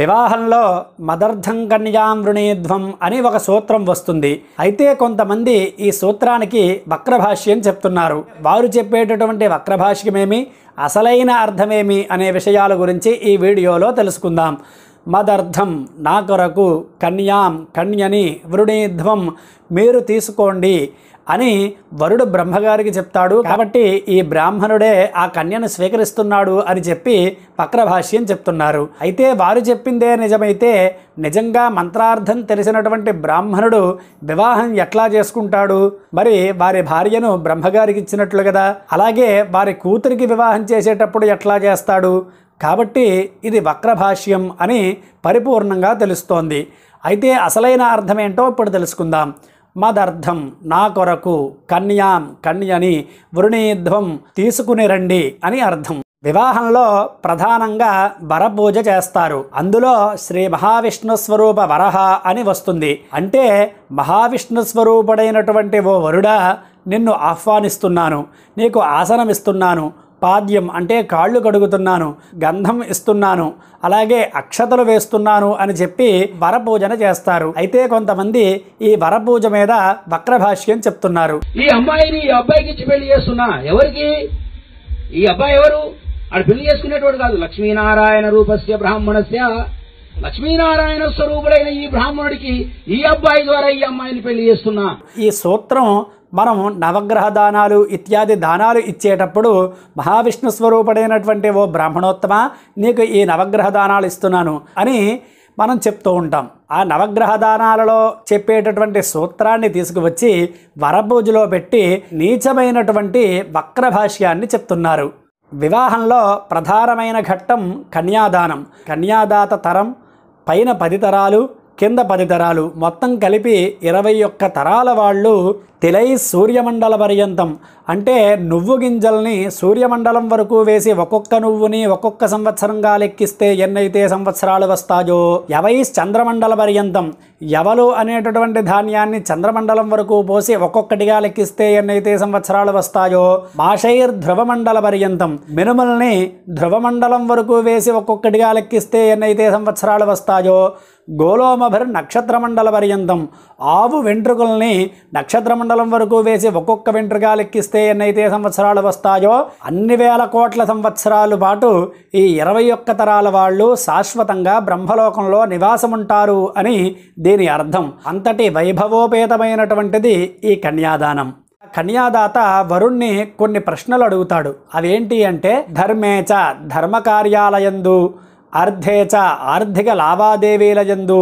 వివాహంలో మదర్థం కన్యాం వృణీధ్వం అని ఒక సూత్రం వస్తుంది అయితే కొంతమంది ఈ సూత్రానికి వక్రభాష్యం చెప్తున్నారు వారు చెప్పేటటువంటి వక్రభాష్యమేమి అసలైన అర్థమేమి అనే విషయాల గురించి ఈ వీడియోలో తెలుసుకుందాం మదర్థం నా కొరకు కన్యాం కన్యని వృణీధ్వం మీరు తీసుకోండి అని వరుడు బ్రహ్మగారికి చెప్తాడు కాబట్టి ఈ బ్రాహ్మణుడే ఆ కన్యను స్వీకరిస్తున్నాడు అని చెప్పి పక్రభాష్యం చెప్తున్నారు అయితే వారు చెప్పిందే నిజమైతే నిజంగా మంత్రార్థం తెలిసినటువంటి బ్రాహ్మణుడు వివాహం ఎట్లా చేసుకుంటాడు మరి వారి భార్యను బ్రహ్మగారికి ఇచ్చినట్లు కదా అలాగే వారి కూతురికి వివాహం చేసేటప్పుడు ఎట్లా చేస్తాడు కాబట్టి ఇది వక్రభాష్యం అని పరిపూర్ణంగా తెలుస్తోంది అయితే అసలైన అర్థమేంటో ఇప్పుడు తెలుసుకుందాం మదర్థం నా కొరకు కన్యాం కన్యని వృణీధ్వం తీసుకుని రండి అని అర్థం వివాహంలో ప్రధానంగా వరపూజ చేస్తారు అందులో శ్రీ మహావిష్ణు స్వరూప వరహ అని వస్తుంది అంటే మహావిష్ణు స్వరూపుడైనటువంటి ఓ వరుడా నిన్ను ఆహ్వానిస్తున్నాను నీకు ఆసనమిస్తున్నాను పాద్యం అంటే కాళ్ళు కడుగుతున్నాను గంధం ఇస్తున్నాను అలాగే అక్షతలు వేస్తున్నాను అని చెప్పి వరపూజన చేస్తారు అయితే కొంతమంది ఈ వరపూజ మీద వక్రభాష్యం చెప్తున్నారు ఈ అమ్మాయిని ఈ అబ్బాయికి ఇచ్చి పెళ్లి చేస్తున్నా ఎవరికి ఈ అబ్బాయి ఎవరు అది పెళ్లి చేసుకునేటువంటి కాదు లక్ష్మీనారాయణ రూపస్య బ్రాహ్మణస్య లక్ష్మీనారాయణ స్వరూపుడైన ఈ బ్రాహ్మణుడికి ఈ అబ్బాయి ద్వారా ఈ అమ్మాయిని పెళ్లి చేస్తున్నా ఈ సూత్రం మనం నవగ్రహ దానాలు ఇత్యాది దానాలు ఇచ్చేటప్పుడు మహావిష్ణు స్వరూపుడైనటువంటి ఓ బ్రాహ్మణోత్తమ నీకు ఈ నవగ్రహ దానాలు ఇస్తున్నాను అని మనం చెప్తూ ఉంటాం ఆ నవగ్రహ దానాలలో చెప్పేటటువంటి సూత్రాన్ని తీసుకువచ్చి వరభోజులో పెట్టి నీచమైనటువంటి వక్రభాష్యాన్ని చెప్తున్నారు వివాహంలో ప్రధానమైన ఘట్టం కన్యాదానం కన్యాదాత తరం పైన పది తరాలు కింద పది తరాలు మొత్తం కలిపి ఇరవై ఒక్క తరాల వాళ్ళు తిలై సూర్యమండల పర్యంతం అంటే నువ్వు గింజల్ని సూర్యమండలం వరకు వేసి ఒక్కొక్క నువ్వుని ఒక్కొక్క సంవత్సరంగా లెక్కిస్తే ఎన్నైతే సంవత్సరాలు వస్తాయో ఎవైస్ చంద్రమండల పర్యంతం ఎవలు అనేటటువంటి ధాన్యాన్ని చంద్రమండలం వరకు పోసి ఒక్కొక్కటిగా లెక్కిస్తే ఎన్నైతే సంవత్సరాలు వస్తాయో మాషైర్ ధ్రువమండల పర్యంతం మినుమల్ని ధ్రువమండలం వరకు వేసి ఒక్కొక్కటిగా లెక్కిస్తే ఎన్నైతే సంవత్సరాలు వస్తాయో గోలోమభర్ నక్షత్రమండల పర్యంతం ఆవు వెంట్రుకల్ని నక్షత్రమండలం వరకు వేసి ఒక్కొక్క వెంట్రుక లెక్కిస్తే ఎన్నైతే సంవత్సరాలు వస్తాయో అన్ని వేల కోట్ల సంవత్సరాలు పాటు ఈ ఇరవై ఒక్క తరాల వాళ్ళు శాశ్వతంగా బ్రహ్మలోకంలో నివాసముంటారు అని దే దీని అర్థం అంతటి వైభవోపేతమైనటువంటిది ఈ కన్యాదానం కన్యాదాత వరుణ్ణి కొన్ని ప్రశ్నలు అడుగుతాడు అవేంటి అంటే ధర్మేచ ధర్మకార్యాలయందు అర్థేచ ఆర్థిక లావాదేవీల ఎందు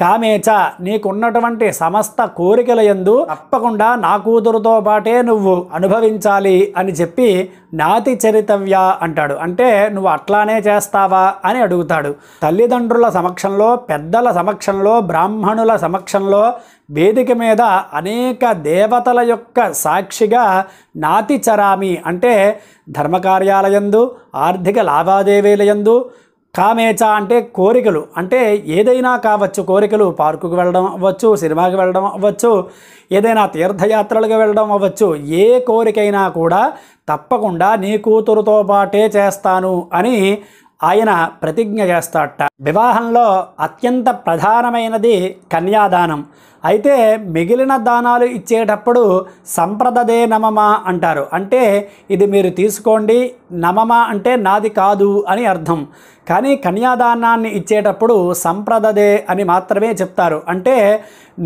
కామేచ నీకున్నటువంటి సమస్త కోరికల ఎందు తప్పకుండా నా కూతురుతో పాటే నువ్వు అనుభవించాలి అని చెప్పి నాతి చరితవ్య అంటాడు అంటే నువ్వు అట్లానే చేస్తావా అని అడుగుతాడు తల్లిదండ్రుల సమక్షంలో పెద్దల సమక్షంలో బ్రాహ్మణుల సమక్షంలో వేదిక మీద అనేక దేవతల యొక్క సాక్షిగా నాతి చరామి అంటే ధర్మకార్యాలయందు ఆర్థిక లావాదేవీలయందు కామేచ అంటే కోరికలు అంటే ఏదైనా కావచ్చు కోరికలు పార్కుకు వెళ్ళడం అవ్వచ్చు సినిమాకి వెళ్ళడం అవ్వచ్చు ఏదైనా తీర్థయాత్రలకు వెళ్ళడం అవ్వచ్చు ఏ కోరికైనా కూడా తప్పకుండా నీ కూతురుతో పాటే చేస్తాను అని ఆయన ప్రతిజ్ఞ చేస్తాట వివాహంలో అత్యంత ప్రధానమైనది కన్యాదానం అయితే మిగిలిన దానాలు ఇచ్చేటప్పుడు సంప్రదదే నమమా అంటారు అంటే ఇది మీరు తీసుకోండి నమమా అంటే నాది కాదు అని అర్థం కానీ కన్యాదానాన్ని ఇచ్చేటప్పుడు సంప్రదదే అని మాత్రమే చెప్తారు అంటే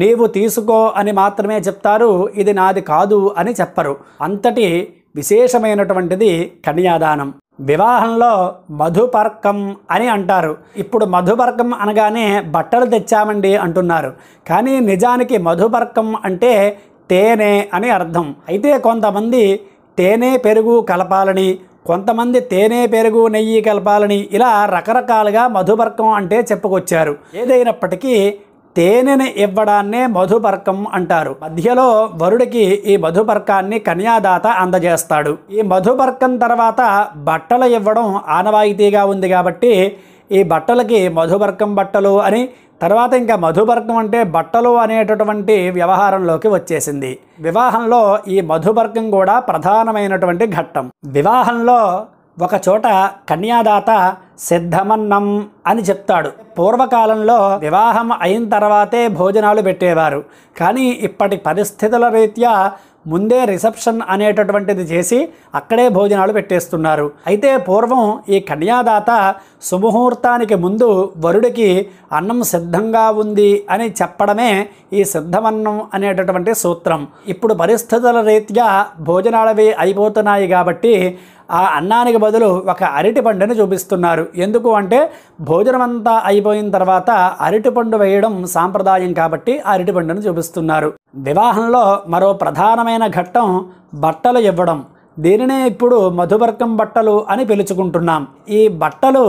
నీవు తీసుకో అని మాత్రమే చెప్తారు ఇది నాది కాదు అని చెప్పరు అంతటి విశేషమైనటువంటిది కన్యాదానం వివాహంలో మధుపర్కం అని అంటారు ఇప్పుడు మధుపర్కం అనగానే బట్టలు తెచ్చామండి అంటున్నారు కానీ నిజానికి మధుపర్కం అంటే తేనె అని అర్థం అయితే కొంతమంది తేనె పెరుగు కలపాలని కొంతమంది తేనె పెరుగు నెయ్యి కలపాలని ఇలా రకరకాలుగా మధుపర్కం అంటే చెప్పుకొచ్చారు ఏదైనప్పటికీ తేనెని ఇవ్వడాన్నే మధుపర్కం అంటారు మధ్యలో వరుడికి ఈ మధుపర్కాన్ని కన్యాదాత అందజేస్తాడు ఈ మధుపర్కం తర్వాత బట్టలు ఇవ్వడం ఆనవాయితీగా ఉంది కాబట్టి ఈ బట్టలకి మధుపర్కం బట్టలు అని తర్వాత ఇంకా మధుపర్కం అంటే బట్టలు అనేటటువంటి వ్యవహారంలోకి వచ్చేసింది వివాహంలో ఈ మధుపర్కం కూడా ప్రధానమైనటువంటి ఘట్టం వివాహంలో ఒకచోట కన్యాదాత సిద్ధమన్నం అని చెప్తాడు పూర్వకాలంలో వివాహం అయిన తర్వాతే భోజనాలు పెట్టేవారు కానీ ఇప్పటి పరిస్థితుల రీత్యా ముందే రిసెప్షన్ అనేటటువంటిది చేసి అక్కడే భోజనాలు పెట్టేస్తున్నారు అయితే పూర్వం ఈ కన్యాదాత సుముహూర్తానికి ముందు వరుడికి అన్నం సిద్ధంగా ఉంది అని చెప్పడమే ఈ సిద్ధమన్నం అనేటటువంటి సూత్రం ఇప్పుడు పరిస్థితుల రీత్యా భోజనాలవి అయిపోతున్నాయి కాబట్టి ఆ అన్నానికి బదులు ఒక అరటి చూపిస్తున్నారు ఎందుకు అంటే భోజనమంతా అయిపోయిన తర్వాత అరటిపండు వేయడం సాంప్రదాయం కాబట్టి అరటిపండును చూపిస్తున్నారు వివాహంలో మరో ప్రధానమైన ఘట్టం బట్టలు ఇవ్వడం దీనినే ఇప్పుడు మధువర్గం బట్టలు అని పిలుచుకుంటున్నాం ఈ బట్టలు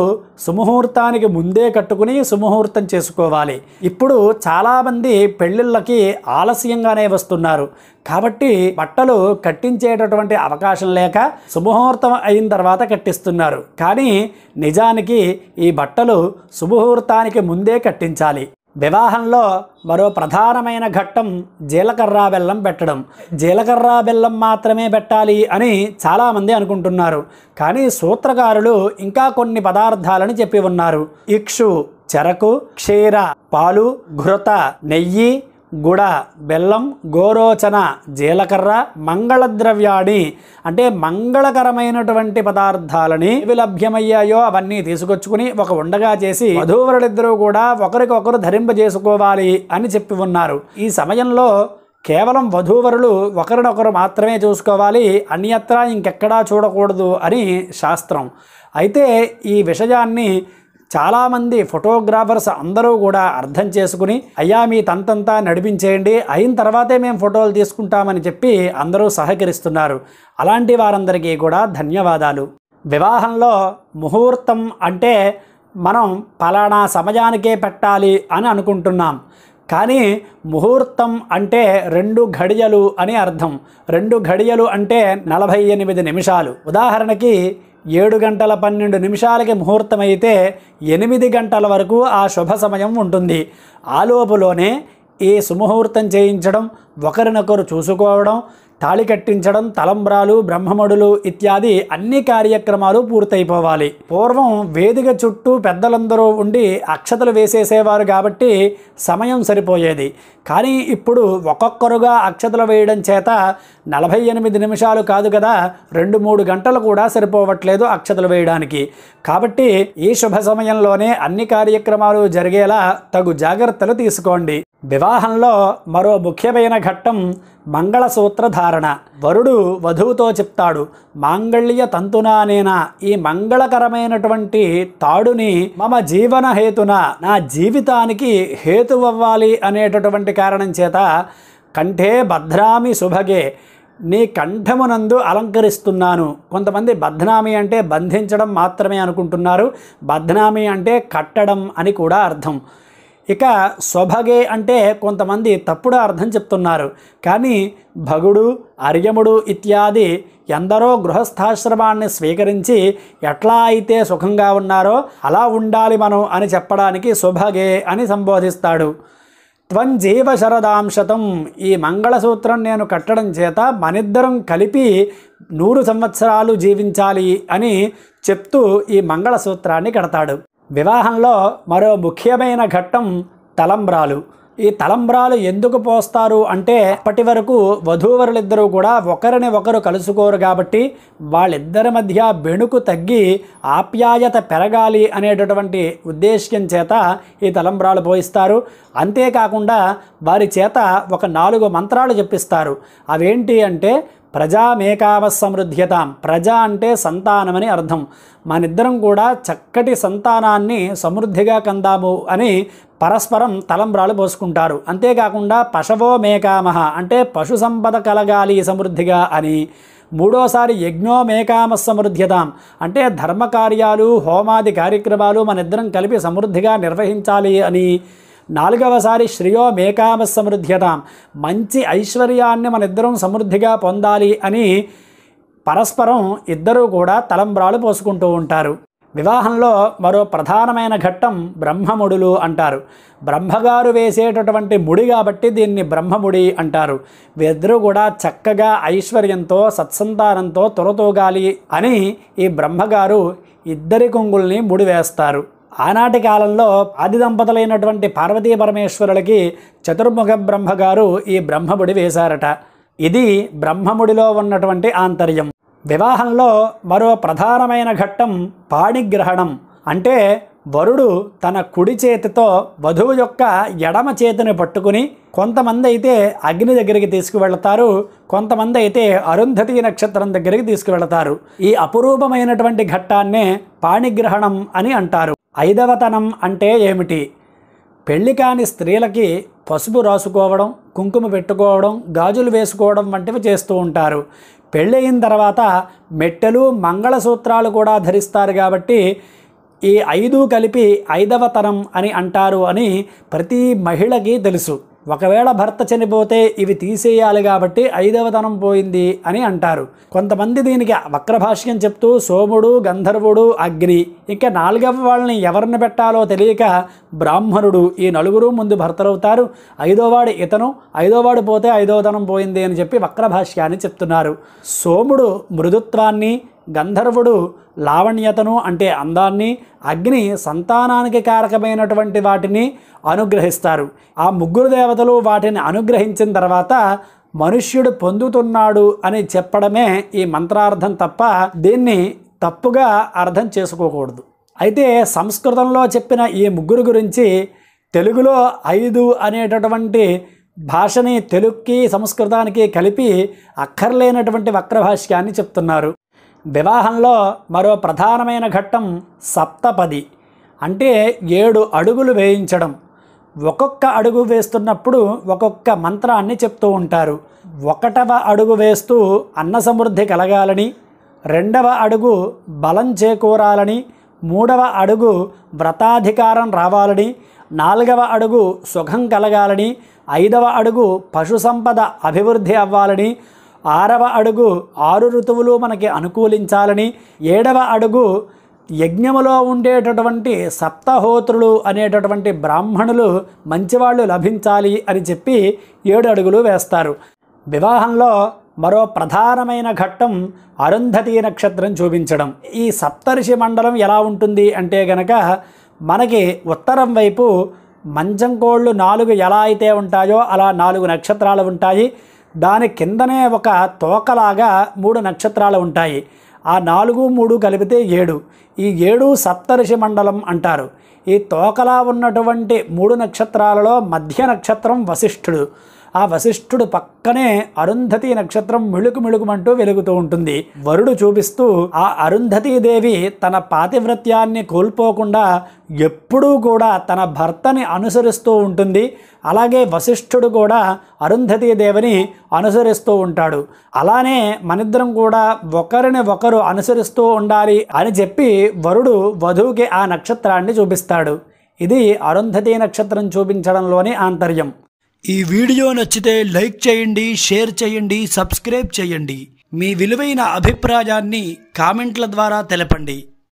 సుముహూర్తానికి ముందే కట్టుకుని సుముహూర్తం చేసుకోవాలి ఇప్పుడు చాలామంది పెళ్ళిళ్ళకి ఆలస్యంగానే వస్తున్నారు కాబట్టి బట్టలు కట్టించేటటువంటి అవకాశం లేక శుభముహూర్తం అయిన తర్వాత కట్టిస్తున్నారు కానీ నిజానికి ఈ బట్టలు శుభముహూర్తానికి ముందే కట్టించాలి వివాహంలో మరో ప్రధానమైన ఘట్టం జీలకర్ర బెల్లం పెట్టడం జీలకర్ర బెల్లం మాత్రమే పెట్టాలి అని చాలామంది అనుకుంటున్నారు కానీ సూత్రకారులు ఇంకా కొన్ని పదార్థాలని చెప్పి ఉన్నారు ఇక్షు చెరకు క్షీర పాలు ఘృత నెయ్యి గుడ బెల్లం గోరోచన జీలకర్ర మంగళద్రవ్యాణి అంటే మంగళకరమైనటువంటి పదార్థాలని ఇవి లభ్యమయ్యాయో అవన్నీ తీసుకొచ్చుకుని ఒక ఉండగా చేసి వధూవరులిద్దరూ కూడా ఒకరికొకరు ధరింపజేసుకోవాలి అని చెప్పి ఉన్నారు ఈ సమయంలో కేవలం వధూవరులు ఒకరినొకరు మాత్రమే చూసుకోవాలి అన్యత్రా ఇంకెక్కడా చూడకూడదు అని శాస్త్రం అయితే ఈ విషయాన్ని చాలామంది ఫోటోగ్రాఫర్స్ అందరూ కూడా అర్థం చేసుకుని అయ్యా మీ తంతంతా నడిపించేయండి అయిన తర్వాతే మేము ఫోటోలు తీసుకుంటామని చెప్పి అందరూ సహకరిస్తున్నారు అలాంటి వారందరికీ కూడా ధన్యవాదాలు వివాహంలో ముహూర్తం అంటే మనం ఫలానా సమయానికే పెట్టాలి అని అనుకుంటున్నాం కానీ ముహూర్తం అంటే రెండు ఘడియలు అని అర్థం రెండు ఘడియలు అంటే నలభై ఎనిమిది నిమిషాలు ఉదాహరణకి ఏడు గంటల పన్నెండు నిమిషాలకి ముహూర్తం అయితే ఎనిమిది గంటల వరకు ఆ శుభ సమయం ఉంటుంది ఆలోపులోనే ఈ సుముహూర్తం చేయించడం ఒకరినొకరు చూసుకోవడం తాళి కట్టించడం తలంబ్రాలు బ్రహ్మమడులు ఇత్యాది అన్ని కార్యక్రమాలు పూర్తయిపోవాలి పూర్వం వేదిక చుట్టూ పెద్దలందరూ ఉండి అక్షతలు వేసేసేవారు కాబట్టి సమయం సరిపోయేది కానీ ఇప్పుడు ఒక్కొక్కరుగా అక్షతలు వేయడం చేత నలభై ఎనిమిది నిమిషాలు కాదు కదా రెండు మూడు గంటలు కూడా సరిపోవట్లేదు అక్షతలు వేయడానికి కాబట్టి ఈ శుభ సమయంలోనే అన్ని కార్యక్రమాలు జరిగేలా తగు జాగ్రత్తలు తీసుకోండి వివాహంలో మరో ముఖ్యమైన ఘట్టం మంగళసూత్ర ధారణ వరుడు వధువుతో చెప్తాడు మాంగళ్య తంతునానేనా ఈ మంగళకరమైనటువంటి తాడుని మమ జీవన హేతున నా జీవితానికి హేతువవ్వాలి అనేటటువంటి కారణం చేత కంఠే భద్రామి శుభగే నీ కంఠమునందు అలంకరిస్తున్నాను కొంతమంది బద్నామి అంటే బంధించడం మాత్రమే అనుకుంటున్నారు బద్నామి అంటే కట్టడం అని కూడా అర్థం ఇక స్వభగే అంటే కొంతమంది తప్పుడు అర్థం చెప్తున్నారు కానీ భగుడు అర్యముడు ఇత్యాది ఎందరో గృహస్థాశ్రమాన్ని స్వీకరించి ఎట్లా అయితే సుఖంగా ఉన్నారో అలా ఉండాలి మనం అని చెప్పడానికి సుభగే అని సంబోధిస్తాడు త్వంజీవ శరదాంశతం ఈ మంగళసూత్రం నేను కట్టడం చేత మనిద్దరం కలిపి నూరు సంవత్సరాలు జీవించాలి అని చెప్తూ ఈ మంగళసూత్రాన్ని కడతాడు వివాహంలో మరో ముఖ్యమైన ఘట్టం తలంబ్రాలు ఈ తలంబ్రాలు ఎందుకు పోస్తారు అంటే అప్పటి వరకు వధూవరులిద్దరూ కూడా ఒకరిని ఒకరు కలుసుకోరు కాబట్టి వాళ్ళిద్దరి మధ్య బెణుకు తగ్గి ఆప్యాయత పెరగాలి అనేటటువంటి ఉద్దేశ్యం చేత ఈ తలంబ్రాలు పోయిస్తారు అంతేకాకుండా వారి చేత ఒక నాలుగు మంత్రాలు చెప్పిస్తారు అవేంటి అంటే ప్రజామేకావ సమృద్ధ్యతాం ప్రజ అంటే సంతానమని అర్థం మనిద్దరం కూడా చక్కటి సంతానాన్ని సమృద్ధిగా కందాము అని పరస్పరం తలంబ్రాలు పోసుకుంటారు అంతేకాకుండా పశవో మేకామహ అంటే పశు సంపద కలగాలి సమృద్ధిగా అని మూడోసారి యజ్ఞో మేకామ సమృద్ధ్యతాం అంటే ధర్మకార్యాలు హోమాది కార్యక్రమాలు మనిద్దరం కలిపి సమృద్ధిగా నిర్వహించాలి అని నాలుగవసారి శ్రేయో మేకామ సమృద్ధ్యతాం మంచి ఐశ్వర్యాన్ని మనిద్దరం సమృద్ధిగా పొందాలి అని పరస్పరం ఇద్దరూ కూడా తలంబ్రాలు పోసుకుంటూ ఉంటారు వివాహంలో మరో ప్రధానమైన ఘట్టం బ్రహ్మముడులు అంటారు బ్రహ్మగారు వేసేటటువంటి ముడి కాబట్టి దీన్ని బ్రహ్మముడి అంటారు వీరిద్దరూ కూడా చక్కగా ఐశ్వర్యంతో సత్సంతానంతో తొరతూగాలి అని ఈ బ్రహ్మగారు ఇద్దరి కొంగుల్ని ముడి వేస్తారు ఆనాటి కాలంలో ఆది దంపతులైనటువంటి పార్వతీ పరమేశ్వరులకి చతుర్ముఖ బ్రహ్మగారు ఈ బ్రహ్మముడి వేశారట ఇది బ్రహ్మముడిలో ఉన్నటువంటి ఆంతర్యం వివాహంలో మరో ప్రధానమైన ఘట్టం పాణిగ్రహణం అంటే వరుడు తన కుడి చేతితో వధువు యొక్క ఎడమ చేతిని పట్టుకుని కొంతమంది అయితే అగ్ని దగ్గరికి తీసుకువెళతారు కొంతమంది అయితే అరుంధతి నక్షత్రం దగ్గరికి తీసుకువెళతారు ఈ అపురూపమైనటువంటి ఘట్టాన్నే పాణిగ్రహణం అని అంటారు ఐదవతనం అంటే ఏమిటి పెళ్లి కాని స్త్రీలకి పసుపు రాసుకోవడం కుంకుమ పెట్టుకోవడం గాజులు వేసుకోవడం వంటివి చేస్తూ ఉంటారు పెళ్ళి అయిన తర్వాత మెట్టెలు మంగళసూత్రాలు కూడా ధరిస్తారు కాబట్టి ఈ ఐదు కలిపి ఐదవతనం అని అంటారు అని ప్రతి మహిళకి తెలుసు ఒకవేళ భర్త చనిపోతే ఇవి తీసేయాలి కాబట్టి ఐదవ ధనం పోయింది అని అంటారు కొంతమంది దీనికి వక్రభాష్యం చెప్తూ సోముడు గంధర్వుడు అగ్ని ఇంకా నాలుగవ వాళ్ళని ఎవరిని పెట్టాలో తెలియక బ్రాహ్మణుడు ఈ నలుగురు ముందు భర్తలవుతారు ఐదోవాడు ఇతను ఐదోవాడు పోతే ఐదవ ధనం పోయింది అని చెప్పి వక్రభాష్యాన్ని చెప్తున్నారు సోముడు మృదుత్వాన్ని గంధర్వుడు లావణ్యతను అంటే అందాన్ని అగ్ని సంతానానికి కారకమైనటువంటి వాటిని అనుగ్రహిస్తారు ఆ ముగ్గురు దేవతలు వాటిని అనుగ్రహించిన తర్వాత మనుష్యుడు పొందుతున్నాడు అని చెప్పడమే ఈ మంత్రార్థం తప్ప దీన్ని తప్పుగా అర్థం చేసుకోకూడదు అయితే సంస్కృతంలో చెప్పిన ఈ ముగ్గురు గురించి తెలుగులో ఐదు అనేటటువంటి భాషని తెలుగుకి సంస్కృతానికి కలిపి అక్కర్లేనటువంటి వక్రభాష్యాన్ని చెప్తున్నారు వివాహంలో మరో ప్రధానమైన ఘట్టం సప్తపది అంటే ఏడు అడుగులు వేయించడం ఒక్కొక్క అడుగు వేస్తున్నప్పుడు ఒక్కొక్క మంత్రాన్ని చెప్తూ ఉంటారు ఒకటవ అడుగు వేస్తూ అన్న సమృద్ధి కలగాలని రెండవ అడుగు బలం చేకూరాలని మూడవ అడుగు వ్రతాధికారం రావాలని నాలుగవ అడుగు సుఖం కలగాలని ఐదవ అడుగు పశు సంపద అభివృద్ధి అవ్వాలని ఆరవ అడుగు ఆరు ఋతువులు మనకి అనుకూలించాలని ఏడవ అడుగు యజ్ఞములో ఉండేటటువంటి సప్తహోత్రులు అనేటటువంటి బ్రాహ్మణులు మంచివాళ్ళు లభించాలి అని చెప్పి ఏడు అడుగులు వేస్తారు వివాహంలో మరో ప్రధానమైన ఘట్టం అరుంధతి నక్షత్రం చూపించడం ఈ సప్తర్షి మండలం ఎలా ఉంటుంది అంటే గనక మనకి ఉత్తరం వైపు మంచం కోళ్ళు నాలుగు ఎలా అయితే ఉంటాయో అలా నాలుగు నక్షత్రాలు ఉంటాయి దాని కిందనే ఒక తోకలాగా మూడు నక్షత్రాలు ఉంటాయి ఆ నాలుగు మూడు కలిపితే ఏడు ఈ ఏడు సప్తర్షి మండలం అంటారు ఈ తోకలా ఉన్నటువంటి మూడు నక్షత్రాలలో మధ్య నక్షత్రం వశిష్ఠుడు ఆ వశిష్ఠుడు పక్కనే అరుంధతి నక్షత్రం మిళుకు మిళుకుమంటూ వెలుగుతూ ఉంటుంది వరుడు చూపిస్తూ ఆ అరుంధతీదేవి తన పాతివ్రత్యాన్ని కోల్పోకుండా ఎప్పుడూ కూడా తన భర్తని అనుసరిస్తూ ఉంటుంది అలాగే వశిష్ఠుడు కూడా అరుంధతీదేవిని అనుసరిస్తూ ఉంటాడు అలానే మనిద్దరం కూడా ఒకరిని ఒకరు అనుసరిస్తూ ఉండాలి అని చెప్పి వరుడు వధువుకి ఆ నక్షత్రాన్ని చూపిస్తాడు ఇది అరుంధతి నక్షత్రం చూపించడంలోని ఆంతర్యం ఈ వీడియో నచ్చితే లైక్ చేయండి షేర్ చేయండి సబ్స్క్రైబ్ చేయండి మీ విలువైన అభిప్రాయాన్ని కామెంట్ల ద్వారా తెలపండి